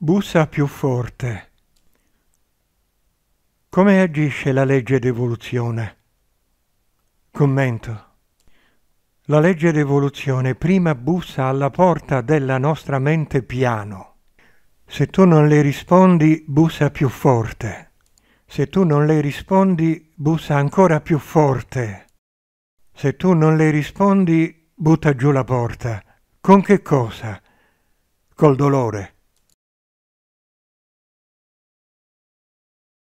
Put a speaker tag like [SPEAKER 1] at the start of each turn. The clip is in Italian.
[SPEAKER 1] Bussa più forte. Come agisce la legge d'evoluzione? Commento. La legge d'evoluzione prima bussa alla porta della nostra mente piano. Se tu non le rispondi, bussa più forte. Se tu non le rispondi, bussa ancora più forte. Se tu non le rispondi, butta giù la porta. Con che
[SPEAKER 2] cosa? Col dolore.